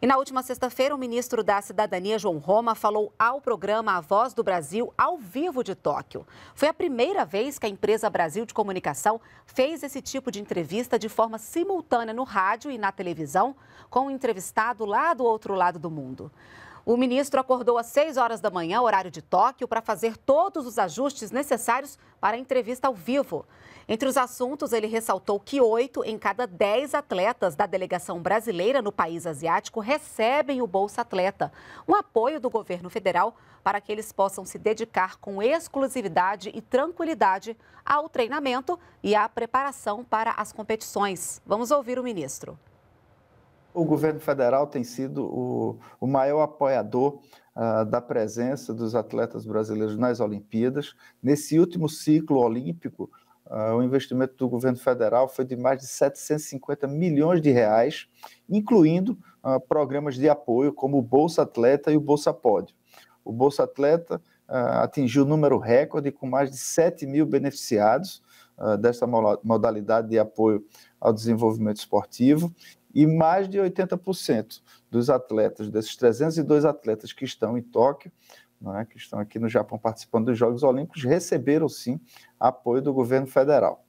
E na última sexta-feira, o ministro da Cidadania, João Roma, falou ao programa A Voz do Brasil, ao vivo de Tóquio. Foi a primeira vez que a empresa Brasil de Comunicação fez esse tipo de entrevista de forma simultânea no rádio e na televisão, com o um entrevistado lá do outro lado do mundo. O ministro acordou às 6 horas da manhã, horário de Tóquio, para fazer todos os ajustes necessários para a entrevista ao vivo. Entre os assuntos, ele ressaltou que oito em cada dez atletas da delegação brasileira no país asiático recebem o Bolsa Atleta, um apoio do governo federal para que eles possam se dedicar com exclusividade e tranquilidade ao treinamento e à preparação para as competições. Vamos ouvir o ministro o governo federal tem sido o, o maior apoiador uh, da presença dos atletas brasileiros nas Olimpíadas. Nesse último ciclo olímpico, uh, o investimento do governo federal foi de mais de 750 milhões de reais, incluindo uh, programas de apoio como o Bolsa Atleta e o Bolsa Pódio. O Bolsa Atleta atingiu um número recorde com mais de 7 mil beneficiados desta modalidade de apoio ao desenvolvimento esportivo e mais de 80% dos atletas, desses 302 atletas que estão em Tóquio, né, que estão aqui no Japão participando dos Jogos Olímpicos, receberam sim apoio do governo federal.